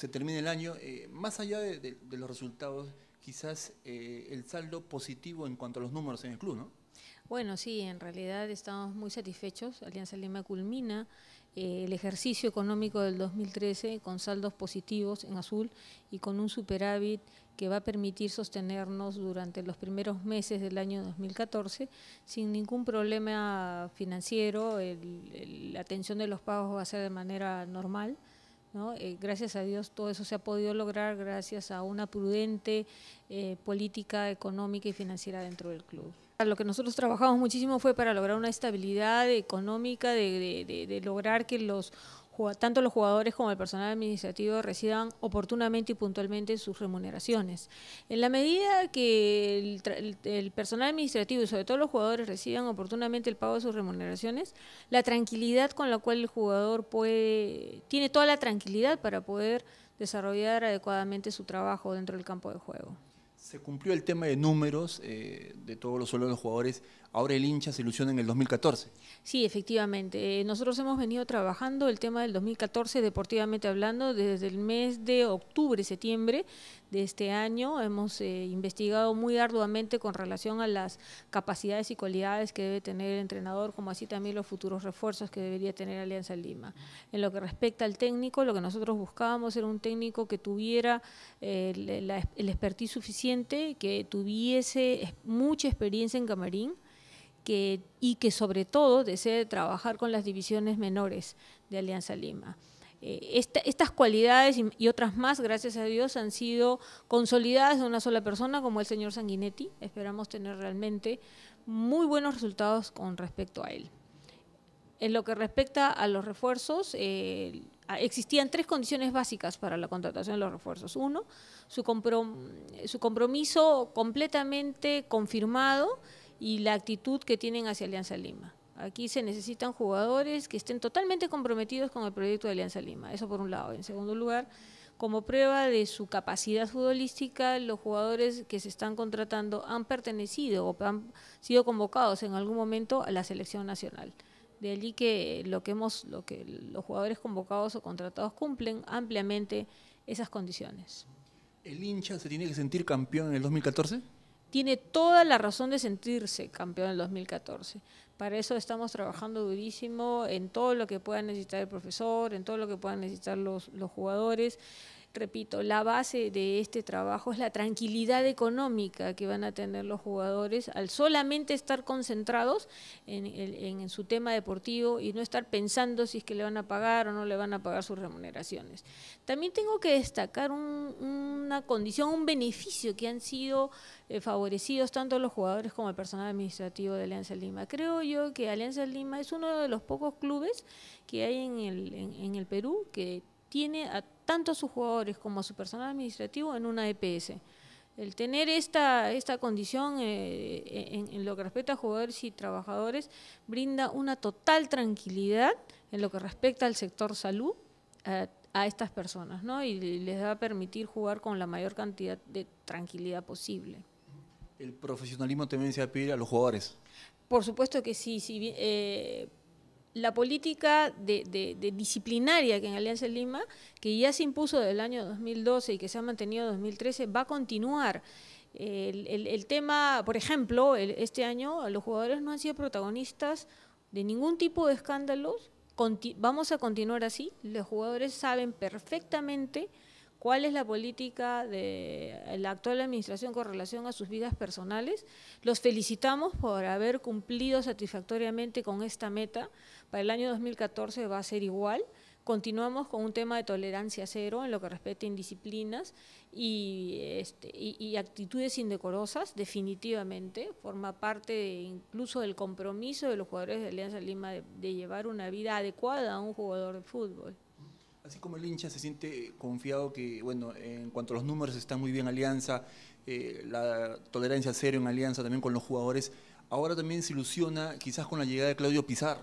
se termine el año, eh, más allá de, los resultados, quizás eh, el saldo positivo en cuanto a los números en el club, ¿no? Bueno, sí, en realidad estamos muy satisfechos. Alianza Lima culmina eh, el ejercicio económico del 2013 con saldos positivos en azul y con un superávit que va a permitir sostenernos durante los primeros meses del año 2014 sin ningún problema financiero. la atención de los pagos va a ser de manera normal eh, gracias a Dios todo eso se ha podido lograr gracias a una prudente eh, política económica y financiera dentro del club. Lo que nosotros trabajamos muchísimo fue para lograr una estabilidad económica, de, de lograr que los tanto los jugadores como el personal administrativo reciban oportunamente y puntualmente sus remuneraciones. En la medida que el, personal administrativo y sobre todo los jugadores reciban oportunamente el pago de sus remuneraciones, la tranquilidad con la cual el jugador tiene toda la tranquilidad para poder desarrollar adecuadamente su trabajo dentro del campo de juego se cumplió el tema de números eh, de todos los de los jugadores. Ahora el hincha se ilusiona en el 2014. Sí, efectivamente. Eh, nosotros hemos venido trabajando el tema del 2014, deportivamente hablando, desde el mes de octubre, septiembre de este año. Hemos eh, investigado muy arduamente con relación a las capacidades y cualidades que debe tener el entrenador, como así también los futuros refuerzos que debería tener Alianza Lima. En lo que respecta al técnico, lo que nosotros buscábamos era un técnico que tuviera la, el expertise suficiente que tuviese mucha experiencia en camarín que, y que sobre todo desee trabajar con las divisiones menores de Alianza Lima. Eh, estas cualidades y, otras más, gracias a Dios, han sido consolidadas de una sola persona, como el señor Sanguinetti. Esperamos tener realmente muy buenos resultados con respecto a él. En lo que respecta a los refuerzos, eh, Ah, existían tres condiciones básicas para la contratación de los refuerzos. Uno, su, compromiso completamente confirmado y la actitud que tienen hacia Alianza Lima. Aquí se necesitan jugadores que estén totalmente comprometidos con el proyecto de Alianza Lima. Eso por un lado. En segundo lugar, como prueba de su capacidad futbolística, los jugadores que se están contratando han pertenecido o han sido convocados en algún momento a la selección nacional. De allí que lo que hemos, lo que los jugadores convocados o contratados cumplen ampliamente esas condiciones. ¿El hincha se tiene que sentir campeón en el 2014? Tiene toda la razón de sentirse campeón en el 2014. Para eso estamos trabajando durísimo en todo lo que pueda necesitar el profesor, en todo lo que puedan necesitar los, los jugadores repito, la base de este trabajo es la tranquilidad económica que van a tener los jugadores al solamente estar concentrados en, su tema deportivo y no estar pensando si es que le van a pagar o no le van a pagar sus remuneraciones. También tengo que destacar una condición, un beneficio que han sido eh, favorecidos tanto los jugadores como el personal administrativo de Alianza Lima. Creo yo que Alianza Lima es uno de los pocos clubes que hay en el, en el Perú que tiene a tanto a sus jugadores como a su personal administrativo en una EPS. El tener esta, esta condición eh, eh, en, lo que respecta a jugadores y trabajadores brinda una total tranquilidad en lo que respecta al sector salud a estas personas, ¿no? Y les va a permitir jugar con la mayor cantidad de tranquilidad posible. El profesionalismo también se va a pedir a los jugadores. Por supuesto que sí, sí la política de, disciplinaria que en Alianza Lima, que ya se impuso del año 2012 y que se ha mantenido en 2013, va a continuar. El, tema, por ejemplo, este año los jugadores no han sido protagonistas de ningún tipo de escándalos. vamos a continuar así. Los jugadores saben perfectamente cuál es la política de la actual administración con relación a sus vidas personales. Los felicitamos por haber cumplido satisfactoriamente con esta meta. Para el año 2014 va a ser igual. Continuamos con un tema de tolerancia cero en lo que respecta a indisciplinas y, este, actitudes indecorosas, definitivamente. Forma parte incluso del compromiso de los jugadores de Alianza Lima de llevar una vida adecuada a un jugador de fútbol. Así como el hincha se siente confiado que, bueno, en cuanto a los números está muy bien Alianza, eh, la tolerancia cero en Alianza también con los jugadores, ahora también se ilusiona quizás con la llegada de Claudio Pizarro.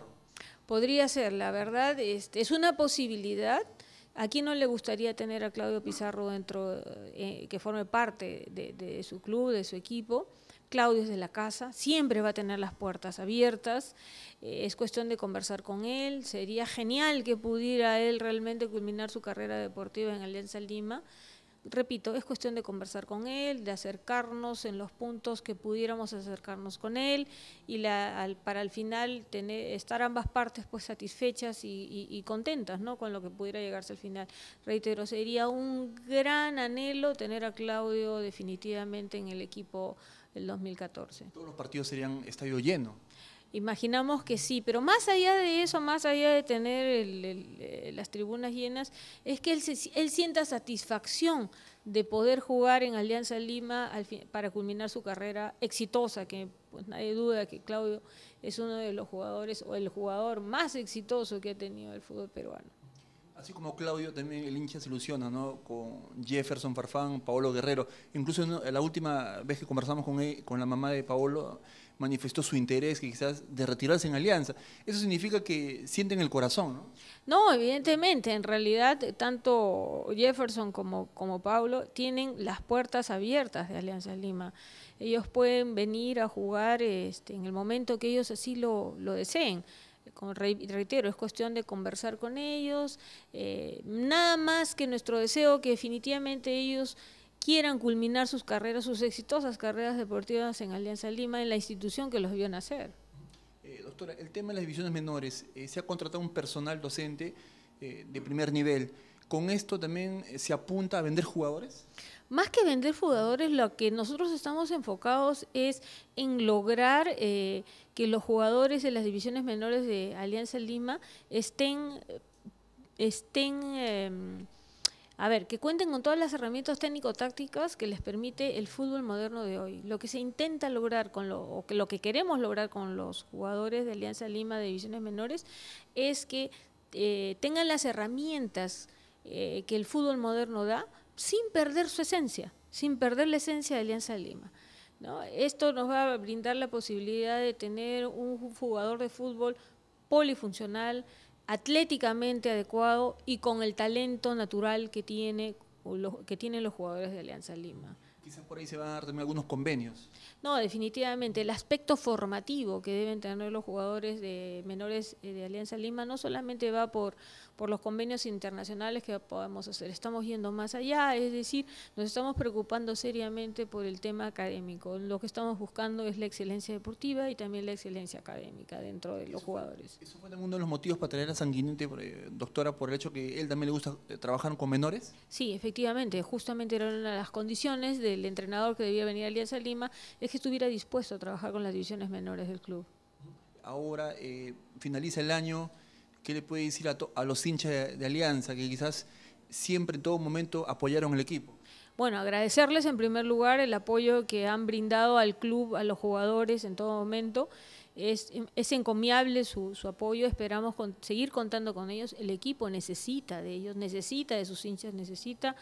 Podría ser, la verdad, este, es una posibilidad. Aquí no le gustaría tener a Claudio Pizarro dentro, eh, que forme parte de, su club, de su equipo? Claudio es de la casa, siempre va a tener las puertas abiertas, eh, es cuestión de conversar con él, sería genial que pudiera él realmente culminar su carrera deportiva en Alianza Lima. Repito, es cuestión de conversar con él, de acercarnos en los puntos que pudiéramos acercarnos con él y la, para al final tener, estar ambas partes pues satisfechas y, contentas ¿no? con lo que pudiera llegarse al final. Reitero, sería un gran anhelo tener a Claudio definitivamente en el equipo el 2014. Todos los partidos serían estadio lleno. Imaginamos que sí, pero más allá de eso, más allá de tener eh, las tribunas llenas, es que él, sienta satisfacción de poder jugar en Alianza Lima para culminar su carrera exitosa, que pues nadie duda que Claudio es uno de los jugadores o el jugador más exitoso que ha tenido el fútbol peruano. Así como Claudio, también el hincha se ilusiona, Con Jefferson Farfán, Paolo Guerrero. Incluso la última vez que conversamos con, con la mamá de Paolo, manifestó su interés quizás de retirarse en Alianza. Eso significa que sienten el corazón, ¿no? No, evidentemente, en realidad tanto Jefferson como, como tienen las puertas abiertas de Alianza Lima. Ellos pueden venir a jugar este, en el momento que ellos así lo, lo deseen reitero, es cuestión de conversar con ellos, eh, nada más que nuestro deseo que definitivamente ellos quieran culminar sus carreras, sus exitosas carreras deportivas en Alianza Lima, en la institución que los vio nacer. Eh, doctora, el tema de las divisiones menores, eh, se ha contratado un personal docente de primer nivel. ¿Con esto también se apunta a vender jugadores? más que vender jugadores, lo que nosotros estamos enfocados es en lograr eh, que los jugadores de las divisiones menores de Alianza Lima estén, estén em, a ver, que cuenten con todas las herramientas técnico-tácticas que les permite el fútbol moderno de hoy. Lo que se intenta lograr con lo, o que lo que queremos lograr con los jugadores de Alianza Lima de divisiones menores es que eh, tengan las herramientas eh, que el fútbol moderno da sin perder su esencia, sin perder la esencia de Alianza Lima. Esto nos va a brindar la posibilidad de tener un jugador de fútbol polifuncional, atléticamente adecuado y con el talento natural que, tiene, que tienen los jugadores de Alianza Lima. Quizás por ahí se van a dar también algunos convenios. No, definitivamente. El aspecto formativo que deben tener los jugadores de menores eh, de Alianza Lima no solamente va por, por los convenios internacionales que podemos hacer. Estamos yendo más allá, es decir, nos estamos preocupando seriamente por el tema académico. Lo que estamos buscando es la excelencia deportiva y también la excelencia académica dentro de los jugadores. ¿Eso fue uno de los motivos para traer a Sanguinetti, eh, doctora, por el hecho que él también le gusta eh, trabajar con menores? Sí, efectivamente, justamente era una de las condiciones del entrenador que debía venir a Alianza Lima, es que estuviera dispuesto a trabajar con las divisiones menores del club. Ahora eh, finaliza el año. ¿Qué le puede decir a, los hinchas de, Alianza que quizás siempre en todo momento apoyaron el equipo? Bueno, agradecerles en primer lugar el apoyo que han brindado al club, a los jugadores en todo momento. Es, encomiable su, apoyo, esperamos seguir contando con ellos. El equipo necesita de ellos, necesita de sus hinchas, necesita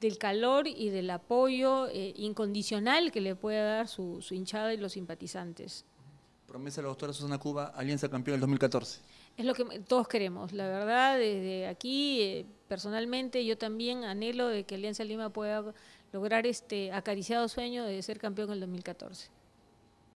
del calor y del apoyo eh, incondicional que le puede dar su, su hinchada y los simpatizantes. Promesa de la doctora Susana Cuba, Alianza Campeón del 2014. Es lo que todos queremos, la verdad, desde aquí, eh, personalmente, yo también anhelo de que Alianza Lima pueda lograr este acariciado sueño de ser campeón en el 2014.